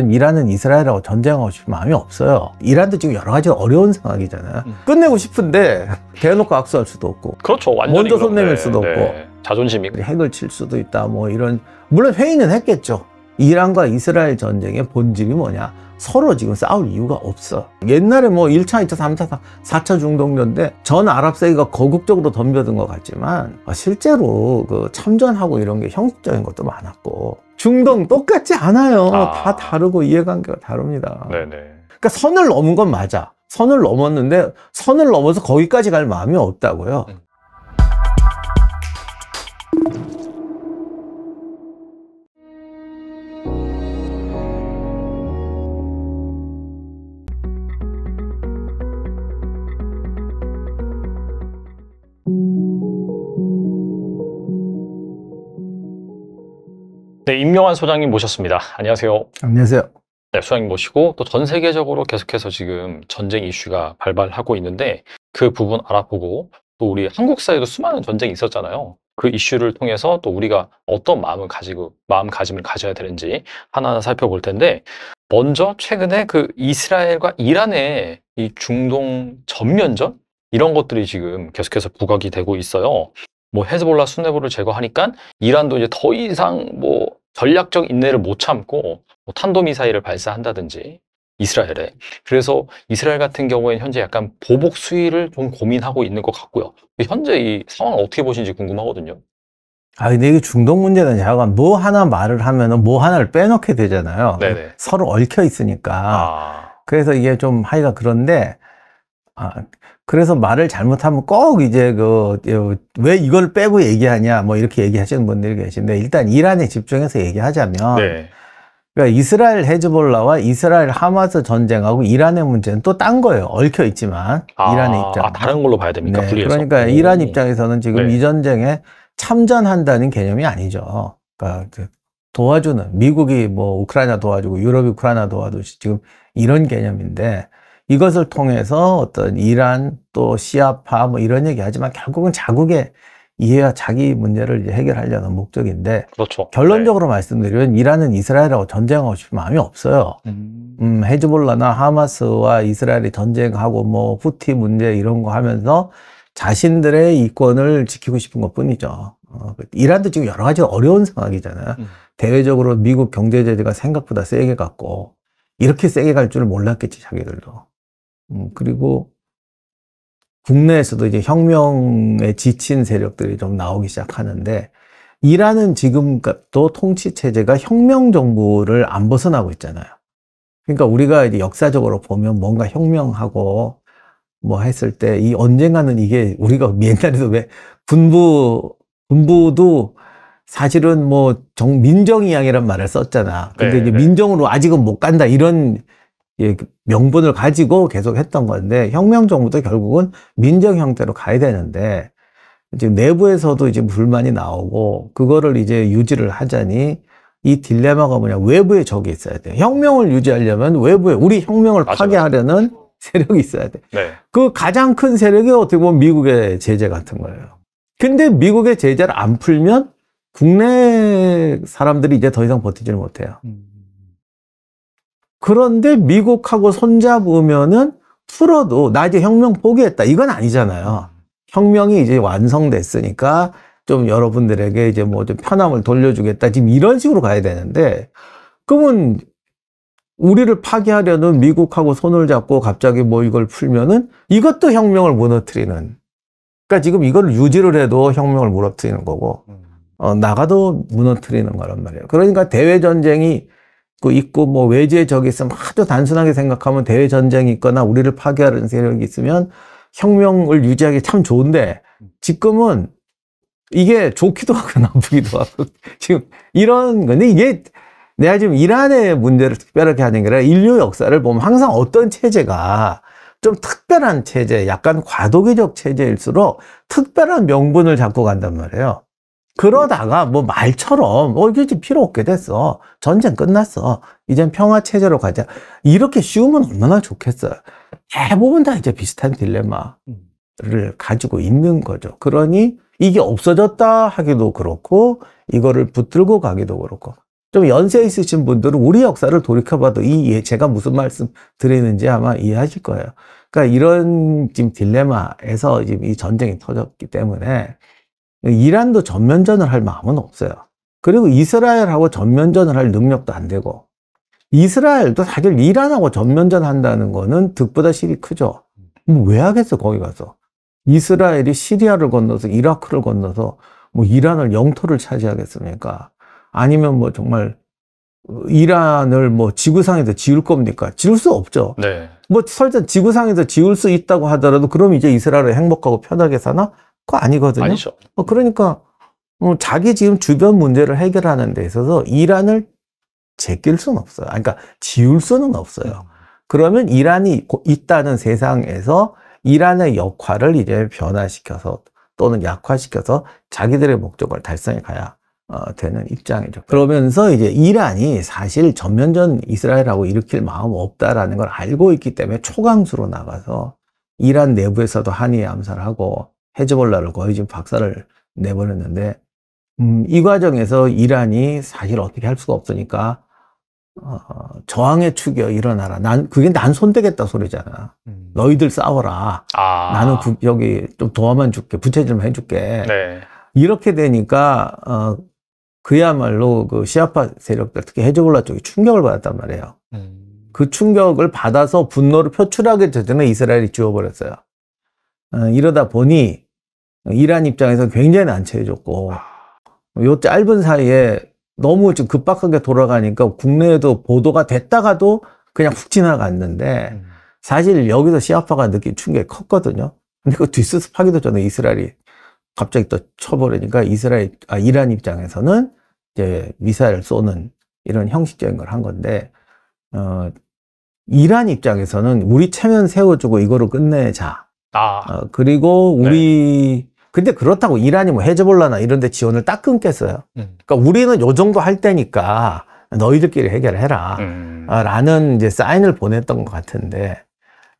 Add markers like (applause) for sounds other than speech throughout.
이란은 이스라엘하고 전쟁하고 싶은 마음이 없어요. 이란도 지금 여러 가지 어려운 상황이잖아요. 음. 끝내고 싶은데 (laughs) 대놓고 악수할 수도 없고 그렇죠. 완전히 먼저 손 내밀 수도 없고 네. 자존심이 네, 핵을 칠 수도 있다 뭐 이런 물론 회의는 했겠죠. 이란과 이스라엘 전쟁의 본질이 뭐냐 서로 지금 싸울 이유가 없어 옛날에 뭐 1차, 2차, 3차, 4차 중동전대전 아랍세계가 거국적으로 덤벼든 것 같지만 실제로 그 참전하고 이런 게 형식적인 것도 많았고 중동 똑같지 않아요. 아. 다 다르고 이해관계가 다릅니다. 네네. 그러니까 선을 넘은 건 맞아. 선을 넘었는데 선을 넘어서 거기까지 갈 마음이 없다고요. 음. 최정환 소장님 모셨습니다. 안녕하세요. 안녕하세요. 네, 소장님 모시고 또 전 세계적으로 계속해서 지금 전쟁 이슈가 발발하고 있는데 그 부분 알아보고 또 우리 한국 사회도 수많은 전쟁이 있었잖아요. 그 이슈를 통해서 또 우리가 어떤 마음을 가지고 마음가짐을 가져야 되는지 하나하나 살펴볼 텐데 먼저 최근에 그 이스라엘과 이란의 이 중동 전면전 이런 것들이 지금 계속해서 부각이 되고 있어요. 뭐 헤즈볼라 수뇌부를 제거하니까 이란도 이제 더 이상 뭐 전략적 인내를 못 참고 뭐 탄도미사일을 발사한다든지 이스라엘에 그래서 이스라엘 같은 경우에는 현재 약간 보복 수위를 좀 고민하고 있는 것 같고요 현재 이 상황 을 어떻게 보시는지 궁금하거든요 아 근데 이게 중동 문제는 약간 뭐 하나 말을 하면은 뭐 하나를 빼놓게 되잖아요 네네. 서로 얽혀 있으니까 아... 그래서 이게 좀 하기가 그런데 아, 그래서 말을 잘못하면 꼭 이제 그 왜 이걸 빼고 얘기하냐 뭐 이렇게 얘기하시는 분들이 계신데 일단 이란에 집중해서 얘기하자면 네. 그러니까 이스라엘 헤즈볼라와 이스라엘 하마스 전쟁하고 이란의 문제는 또 딴 거예요. 얽혀 있지만 아, 이란의 입장 아, 다른 걸로 봐야 됩니까? 네, 분리해서. 그러니까 오. 이란 입장에서는 지금 네. 이 전쟁에 참전한다는 개념이 아니죠. 그러니까 도와주는 미국이 뭐 우크라이나 도와주고 유럽이 우크라이나 도와주듯 지금 이런 개념인데 이것을 통해서 어떤 이란 또 시아파 뭐 이런 얘기 하지만 결국은 자국의 이해와 자기 문제를 이제 해결하려는 목적인데 그렇죠. 결론적으로 네. 말씀드리면 이란은 이스라엘하고 전쟁하고 싶은 마음이 없어요. 음. 음, 헤즈볼라나 하마스와 이스라엘이 전쟁하고 뭐 후티 문제 이런 거 하면서 자신들의 이권을 지키고 싶은 것뿐이죠. 어, 이란도 지금 여러 가지 어려운 상황이잖아요. 음. 대외적으로 미국 경제 제재가 생각보다 세게 갔고 이렇게 세게 갈 줄을 몰랐겠지 자기들도. 음, 그리고 국내에서도 이제 혁명에 지친 세력들이 좀 나오기 시작하는데 이란은 지금도 통치 체제가 혁명 정부를 안 벗어나고 있잖아요. 그러니까 우리가 이제 역사적으로 보면 뭔가 혁명하고 뭐 했을 때 이 언젠가는 이게 우리가 (laughs) 옛날에도 왜 군부 군부도 사실은 뭐정 민정이양이란 말을 썼잖아. 근데 네, 이제 네. 민정으로 아직은 못 간다 이런 예, 그 명분을 가지고 계속 했던 건데 혁명 정부도 결국은 민정 형태로 가야 되는데 이제 내부에서도 이제 불만이 나오고 그거를 이제 유지를 하자니 이 딜레마가 뭐냐 외부의 적이 있어야 돼 혁명을 유지하려면 외부에 우리 혁명을 맞아, 파괴하려는 맞아. (laughs) 세력이 있어야 돼. 네. 그 가장 큰 세력이 어떻게 보면 미국의 제재 같은 거예요. 근데 미국의 제재를 안 풀면 국내 사람들이 이제 더 이상 버티지를 못해요. 음. 그런데 미국하고 손잡으면은 풀어도 나 이제 혁명 포기했다 이건 아니잖아요. 혁명이 이제 완성됐으니까 좀 여러분들에게 이제 뭐 좀 편함을 돌려주겠다 지금 이런 식으로 가야 되는데 그러면 우리를 파괴하려는 미국하고 손을 잡고 갑자기 뭐 이걸 풀면은 이것도 혁명을 무너뜨리는 그러니까 지금 이걸 유지를 해도 혁명을 무너뜨리는 거고 어, 나가도 무너뜨리는 거란 말이에요. 그러니까 대외 전쟁이 있고 뭐 외지의 적이 있으면 아주 단순하게 생각하면 대외 전쟁이 있거나 우리를 파괴하는 세력이 있으면 혁명을 유지하기 참 좋은데 지금은 이게 좋기도 하고 나쁘기도 하고 (laughs) 지금 이런 건데 이게 내가 지금 이란의 문제를 특별하게 하는 게 아니라 인류 역사를 보면 항상 어떤 체제가 좀 특별한 체제, 약간 과도기적 체제일수록 특별한 명분을 잡고 간단 말이에요. 그러다가 뭐 말처럼 어 이게 필요 없게 됐어 전쟁 끝났어 이젠 평화 체제로 가자 이렇게 쉬우면 얼마나 좋겠어요 대부분 다 이제 비슷한 딜레마를 가지고 있는 거죠 그러니 이게 없어졌다 하기도 그렇고 이거를 붙들고 가기도 그렇고 좀 연세 있으신 분들은 우리 역사를 돌이켜봐도 이 제가 무슨 말씀 드리는지 아마 이해하실 거예요 그러니까 이런 지금 딜레마에서 지금 이 전쟁이 터졌기 때문에 이란도 전면전을 할 마음은 없어요. 그리고 이스라엘하고 전면전을 할 능력도 안 되고 이스라엘도 사실 이란하고 전면전 한다는 거는 득보다 실이 크죠. 뭐왜 하겠어 거기 가서. 이스라엘이 시리아를 건너서 이라크를 건너서 뭐 이란을 영토를 차지하겠습니까? 아니면 뭐 정말 이란을 뭐 지구상에서 지울 겁니까? 지울 수 없죠. 네. 뭐 설사 지구상에서 지울 수 있다고 하더라도 그럼 이제 이스라엘을 행복하고 편하게 사나? 그거 아니거든요. 아니죠. 어, 그러니까 어, 자기 지금 주변 문제를 해결하는 데 있어서 이란을 제낄 수는 없어요. 아, 그러니까 지울 수는 없어요. 음. 그러면 이란이 있다는 세상에서 이란의 역할을 이제 변화시켜서 또는 약화시켜서 자기들의 목적을 달성해 가야 어, 되는 입장이죠. 그러면서 이제 이란이 사실 전면전 이스라엘하고 일으킬 마음 없다라는 걸 알고 있기 때문에 초강수로 나가서 이란 내부에서도 한의 암살하고 헤즈볼라를 거의 지금 박살을 내버렸는데 음, 이 과정에서 이란이 사실 어떻게 할 수가 없으니까 어, 저항의 축이여 일어나라. 난 그게 난 손대겠다 소리잖아. 음. 너희들 싸워라. 아. 나는 국, 여기 좀 도와만 줄게. 부채질만 해줄게. 네. 이렇게 되니까 어, 그야말로 그 시아파 세력들 특히 헤즈볼라 쪽이 충격을 받았단 말이에요. 음. 그 충격을 받아서 분노를 표출하게 되더니 이스라엘이 지워버렸어요. 어, 이러다 보니 이란 입장에서 굉장히 난처해졌고 아. 요 짧은 사이에 너무 지 급박하게 돌아가니까 국내에도 보도가 됐다가도 그냥 훅 지나갔는데 음. 사실 여기서 시아파가 느낀 충격이 컸거든요. 근데 그 뒷수습하기도 전에 이스라엘이 갑자기 또 쳐버리니까 이스라엘 아 이란 입장에서는 이제 미사일 쏘는 이런 형식적인 걸 한 건데 어 이란 입장에서는 우리 체면 세워주고 이거를 끝내자 아. 어, 그리고 네. 우리 네. 근데 그렇다고 이란이 뭐 해제볼라나 이런 데 지원을 딱 끊겠어요. 음. 그러니까 우리는 요 정도 할 때니까 너희들끼리 해결해라. 음. 아, 라는 이제 사인을 보냈던 것 같은데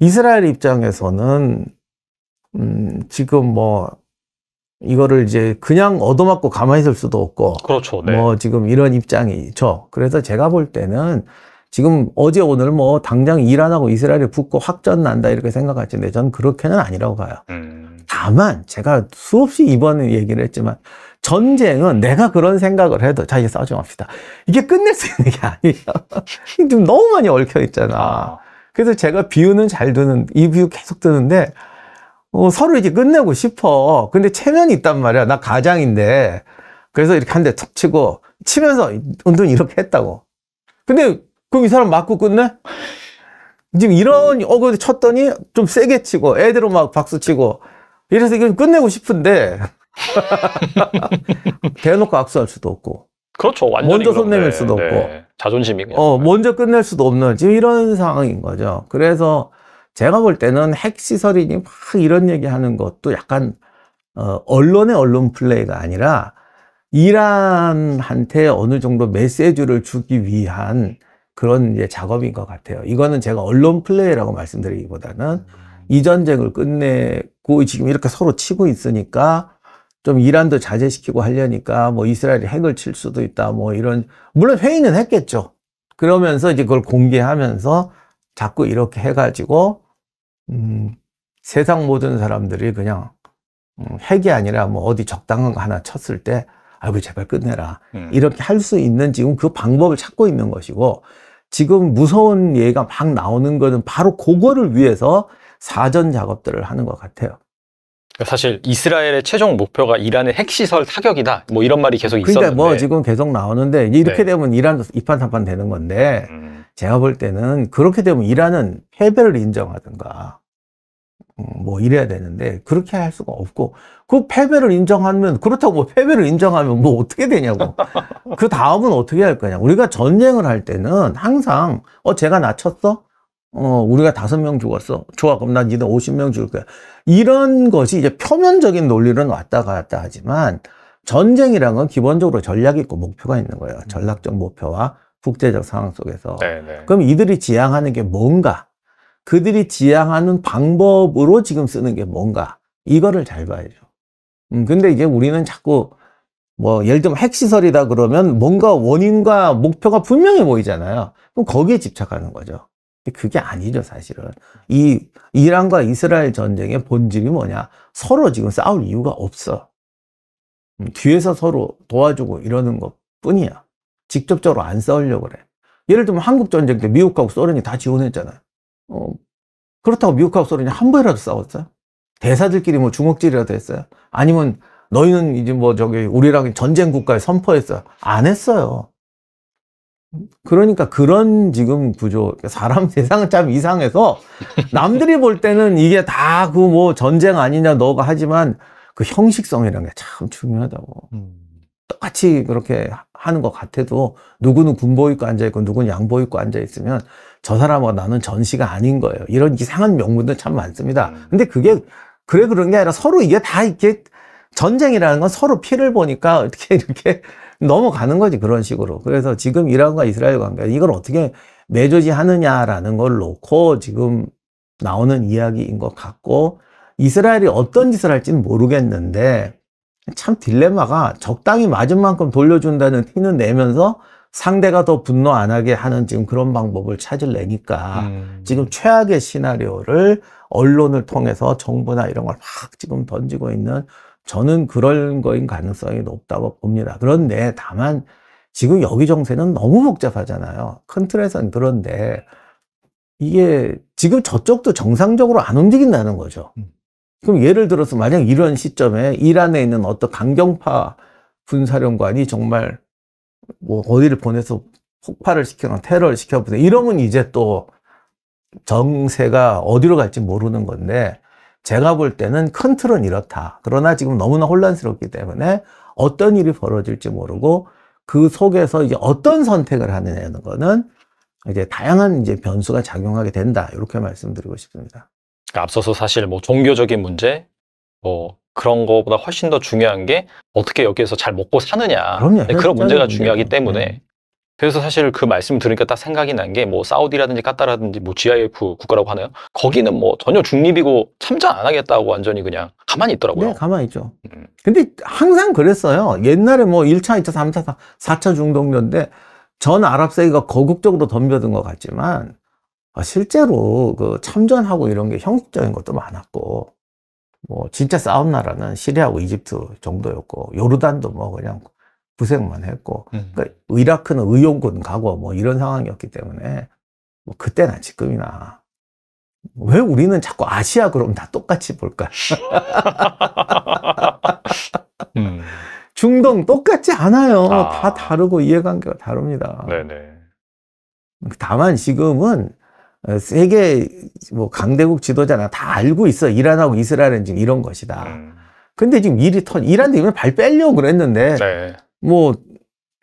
이스라엘 입장에서는 음, 지금 뭐 이거를 이제 그냥 얻어맞고 가만히 있을 수도 없고 그렇죠. 네. 뭐 지금 이런 입장이죠. 그래서 제가 볼 때는 지금 어제 오늘 뭐 당장 이란하고 이스라엘이 붙고 확전 난다 이렇게 생각하지는데 저는 그렇게는 아니라고 봐요. 음. 다만 제가 수없이 이번에 얘기를 했지만 전쟁은 내가 그런 생각을 해도 자 이제 싸우지 맙시다. 이게 끝낼 수 있는 게 아니에요. 지금 (laughs) 너무 많이 얽혀 있잖아. 아. 그래서 제가 비유는 잘 드는 이 비유 계속 드는데 어, 서로 이제 끝내고 싶어. 근데 체면이 있단 말이야. 나 가장인데 그래서 이렇게 한 대 툭 치고 치면서 운동 이렇게 했다고. 근데 그럼 이 사람 맞고 끝내? 지금 이런 어그로 쳤더니 좀 세게 치고 애대로 막 박수 치고 이래서 이건 끝내고 싶은데 (laughs) 대놓고 악수할 수도 없고 그렇죠 먼저 손 내밀 수도 네, 없고 네. 자존심이 어 네. 먼저 끝낼 수도 없는 지금 이런 상황인 거죠 그래서 제가 볼 때는 핵시설인이 막 이런 얘기하는 것도 약간 어, 언론의 언론 플레이가 아니라 이란한테 어느 정도 메시지를 주기 위한 그런 이제 작업인 것 같아요. 이거는 제가 언론 플레이라고 말씀드리기보다는 음. 이 전쟁을 끝내고 지금 이렇게 서로 치고 있으니까 좀 이란도 자제시키고 하려니까 뭐 이스라엘이 핵을 칠 수도 있다 뭐 이런 물론 회의는 했겠죠. 그러면서 이제 그걸 공개하면서 자꾸 이렇게 해가지고 음, 세상 모든 사람들이 그냥 음, 핵이 아니라 뭐 어디 적당한 거 하나 쳤을 때 아버 제발 끝내라. 음. 이렇게 할 수 있는 지금 그 방법을 찾고 있는 것이고 지금 무서운 얘기가 막 나오는 것은 바로 그거를 위해서 사전 작업들을 하는 것 같아요. 사실 이스라엘의 최종 목표가 이란의 핵시설 타격이다. 뭐 이런 말이 계속 그러니까 뭐 있었는데. 그러니뭐 지금 계속 나오는데 이렇게 네. 되면 이란 이판사판 되는 건데 음. 제가 볼 때는 그렇게 되면 이란은 패배를 인정하든가 음, 뭐 이래야 되는데 그렇게 할 수가 없고 그 패배를 인정하면 그렇다고 뭐 패배를 인정하면 뭐 어떻게 되냐고 (laughs) 그 다음은 어떻게 할 거냐 우리가 전쟁을 할 때는 항상 어 제가 낮췄어 어 우리가 다섯 명 죽었어 좋아 그럼 난 니들 오십 명줄 거야 이런 것이 이제 표면적인 논리는 왔다 갔다 하지만 전쟁이란 건 기본적으로 전략이 있고 목표가 있는 거예요 전략적 목표와 국제적 상황 속에서 네네. 네. 그럼 이들이 지향하는 게 뭔가 그들이 지향하는 방법으로 지금 쓰는 게 뭔가 이거를 잘 봐야죠. 음, 근데 이제 우리는 자꾸 뭐 예를 들면 핵시설이다 그러면 뭔가 원인과 목표가 분명히 보이잖아요. 그럼 거기에 집착하는 거죠. 그게 아니죠, 사실은. 이 이란과 이스라엘 전쟁의 본질이 뭐냐? 서로 지금 싸울 이유가 없어. 음, 뒤에서 서로 도와주고 이러는 것 뿐이야. 직접적으로 안 싸우려고 그래. 예를 들면 한국 전쟁 때 미국하고 소련이 다 지원했잖아요. 어, 그렇다고 미국하고 소련이 한 번이라도 싸웠어요? 대사들끼리 뭐 주먹질이라도 했어요? 아니면 너희는 이제 뭐 저기 우리랑 전쟁 국가에 선포했어요? 안 했어요. 그러니까 그런 지금 구조, 그러니까 사람 (laughs) 세상은 참 이상해서 남들이 볼 때는 이게 다 그 뭐 전쟁 아니냐 너가 하지만 그 형식성이라는 게 참 중요하다고. 음. 똑같이 그렇게 하는 것 같아도 누구는 군복 입고 앉아있고 누구는 양복 입고 앉아있으면 저사람하 나는 전시가 아닌 거예요. 이런 이상한 명분도참 많습니다. 음. 근데 그게 그래 그런 게 아니라 서로 이게 다 이렇게 전쟁이라는 건 서로 피를 보니까 어떻게 (laughs) 이렇게 넘어가는 거지 그런 식으로 그래서 지금 이란과 이스라엘 관계 이걸 어떻게 매조지 하느냐라는 걸 놓고 지금 나오는 이야기인 것 같고 이스라엘이 어떤 짓을 할지는 모르겠는데 참 딜레마가 적당히 맞은 만큼 돌려준다는 티는 내면서 상대가 더 분노 안 하게 하는 지금 그런 방법을 찾을래니까 음. 지금 최악의 시나리오를 언론을 통해서 정부나 이런 걸 막 지금 던지고 있는 저는 그런 거인 가능성이 높다고 봅니다. 그런데 다만 지금 여기 정세는 너무 복잡하잖아요. 큰틀에서는 그런데 이게 지금 저쪽도 정상적으로 안 움직인다는 거죠. 음. 그럼 예를 들어서 만약 이런 시점에 이란에 있는 어떤 강경파 군사령관이 정말 뭐 어디를 보내서 폭발을 시켜나 테러를 시켜보내 이러면 이제 또 정세가 어디로 갈지 모르는 건데 제가 볼 때는 큰 틀은 이렇다. 그러나 지금 너무나 혼란스럽기 때문에 어떤 일이 벌어질지 모르고 그 속에서 이제 어떤 선택을 하느냐는 거는 이제 다양한 이제 변수가 작용하게 된다. 이렇게 말씀드리고 싶습니다. 그러니까 앞서서 사실 뭐 종교적인 문제, 뭐 그런 거보다 훨씬 더 중요한 게 어떻게 여기에서 잘 먹고 사느냐. 그럼요, 네, 그런 문제가 중요하기 때문에. 네. 그래서 사실 그 말씀 을 들으니까 딱 생각이 난 게 뭐 사우디라든지 까따라든지 뭐 GIF 국가라고 하네요 거기는 뭐 전혀 중립이고 참전 안 하겠다고 완전히 그냥 가만히 있더라고요. 네, 가만히 있죠. 음. 근데 항상 그랬어요. 옛날에 뭐 1차, 2차, 3차, 4차 중동년인데 전 아랍 세계가 거국적으로 덤벼든 것 같지만 아, 실제로 그 참전하고 이런 게 형식적인 것도 많았고 뭐 진짜 싸움 나라는 시리아하고 이집트 정도였고 요르단도 뭐 그냥 부생만 했고 음. 그러니까 이라크는 의용군 가고 뭐 이런 상황이었기 때문에 뭐 그때나 지금이나 왜 우리는 자꾸 아시아 그럼 다 똑같이 볼까? (laughs) 음. 중동 똑같지 않아요. 아. 다 다르고 이해관계가 다릅니다. 네네. 다만 지금은 어, 세계 뭐 강대국 지도자나 다 알고 있어. 이란하고 이스라엘은 지금 이런 것이다. 음. 근데 지금 일이 턴, 이란 때문에 발 빼려고 그랬는데, 네. 뭐,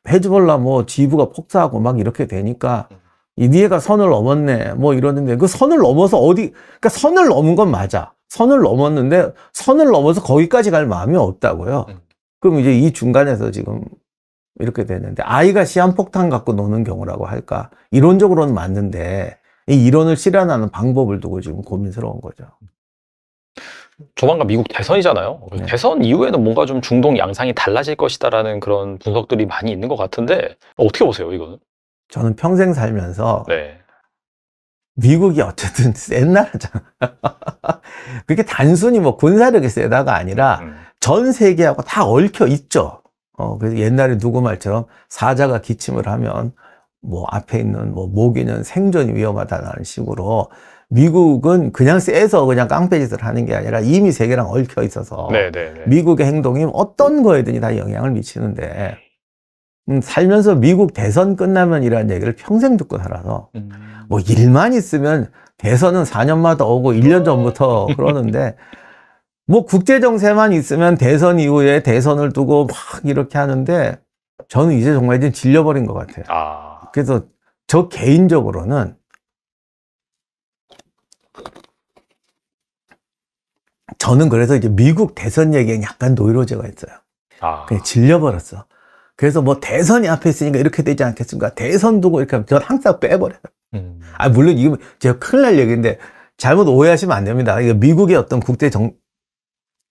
헤즈볼라 뭐 지부가 폭사하고 막 이렇게 되니까, 이니에가 선을 넘었네. 뭐 이러는데, 그 선을 넘어서 어디, 그러니까 선을 넘은 건 맞아. 선을 넘었는데, 선을 넘어서 거기까지 갈 마음이 없다고요. 음. 그럼 이제 이 중간에서 지금 이렇게 되는데, 아이가 시한폭탄 갖고 노는 경우라고 할까? 이론적으로는 맞는데, 이 이론을 실현하는 방법을 두고 지금 고민스러운 거죠. 조만간 미국 대선이잖아요. 그 네. 대선 이후에는 뭔가 좀 중동 양상이 달라질 것이다라는 그런 분석들이 많이 있는 것 같은데 어떻게 보세요, 이거는? 저는 평생 살면서 네. 미국이 어쨌든 (laughs) 센 나라잖아. (laughs) 그게 단순히 뭐 군사력이 세다가 아니라 음, 음. 전 세계하고 다 얽혀 있죠. 어, 그래서 옛날에 누구 말처럼 사자가 기침을 하면 뭐 앞에 있는 뭐 모기는 생존이 위험하다는 식으로 미국은 그냥 쎄서 그냥 깡패짓을 하는 게 아니라 이미 세계랑 얽혀 있어서 네네네. 네, 네. 미국의 행동이 어떤 거에든지 다 영향을 미치는데 음, 살면서 미국 대선 끝나면 이라는 얘기를 평생 듣고 살아서 음. 뭐 일만 있으면 대선은 4년마다 오고 1년 전부터 음. 그러는데 뭐 국제 정세만 있으면 대선 이후에 대선을 두고 막 이렇게 하는데 저는 이제 정말 이제 질려버린 것 같아요. 아. 그래서 저 개인적으로는 저는 그래서 이제 미국 대선 얘기에 약간 노이로제가 있어요. 아. 그냥 질려버렸어. 그래서 뭐 대선이 앞에 있으니까 이렇게 되지 않겠습니까? 대선 두고 이렇게 하면 전 항상 빼버려요. 음. 아, 물론 이거 제가 큰일 날 얘기인데 잘못 오해하시면 안 됩니다. 이게 미국의 어떤 국제 정,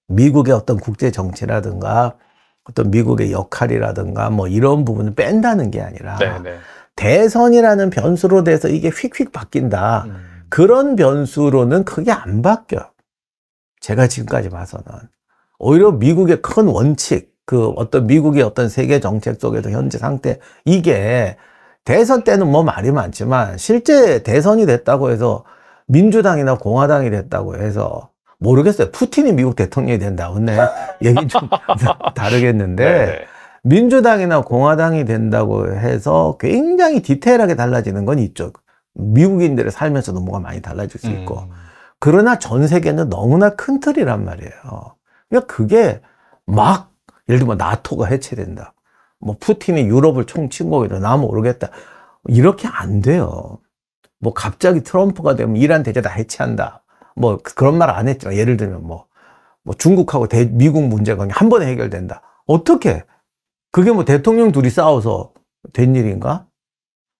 미국의 어떤 국제 정치라든가 어떤 미국의 역할이라든가 뭐 이런 부분을 뺀다는 게 아니라 네네. 네. 대선이라는 변수로 돼서 이게 휙휙 바뀐다. 음. 그런 변수로는 크게 안 바뀌어요. 제가 지금까지 봐서는. 오히려 미국의 큰 원칙, 그 어떤 미국의 어떤 세계 정책 속에서 현재 상태, 이게 대선 때는 뭐 말이 많지만 실제 대선이 됐다고 해서 민주당이나 공화당이 됐다고 해서 모르겠어요. 푸틴이 미국 대통령이 된다. 오늘 (laughs) 얘기 좀 (laughs) 다르겠는데. 네, 네. 민주당이나 공화당이 된다고 해서 굉장히 디테일하게 달라지는 건 있죠. 미국인들의 살면서도 뭐가 많이 달라질 수 있고. 음. 그러나 전 세계는 너무나 큰 틀이란 말이에요. 그러니까 그게 막, 예를 들면 나토가 해체된다. 뭐 푸틴이 유럽을 총침공이라 나 모르겠다. 이렇게 안 돼요. 뭐 갑자기 트럼프가 되면 이란 대제 다 해체한다. 뭐 그런 말 안 했죠. 예를 들면 뭐, 뭐 중국하고 대, 미국 문제가 한 번에 해결된다. 어떻게 그게 뭐 대통령 둘이 싸워서 된 일인가?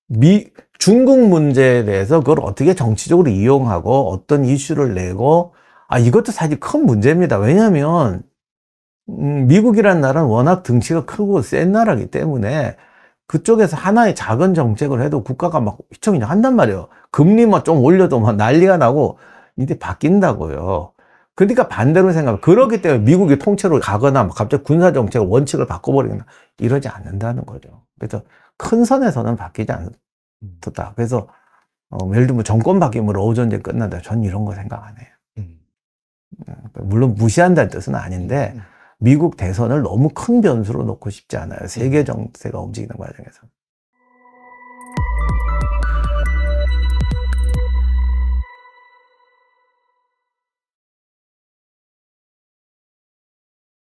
미, 중국 문제에 대해서 그걸 어떻게 정치적으로 이용하고 어떤 이슈를 내고 아 이것도 사실 큰 문제입니다. 왜냐하면 음, 미국이란 나라는 워낙 등치가 크고 센 나라기 때문에 그쪽에서 하나의 작은 정책을 해도 국가가 막휘청이청 한단 말이에요. 금리 만좀 올려도 막 난리가 나고 이제 바뀐다고요. 그러니까 반대로 생각하면 그렇기 때문에 미국이 통째로 가거나 뭐 갑자기 군사정책 원칙을 바꿔버리거나 이러지 않는다는 거죠. 그래서 큰 선에서는 바뀌지 않다. 음. 그래서 어, 예를 들면 정권 바뀌으로 오전제 끝난다. 전 이런 거 생각 안 해요. 음. 음, 물론 무시한다는 뜻은 아닌데 미국 대선을 너무 큰 변수로 놓고 싶지 않아요. 세계 정세가 움직이는 과정에서.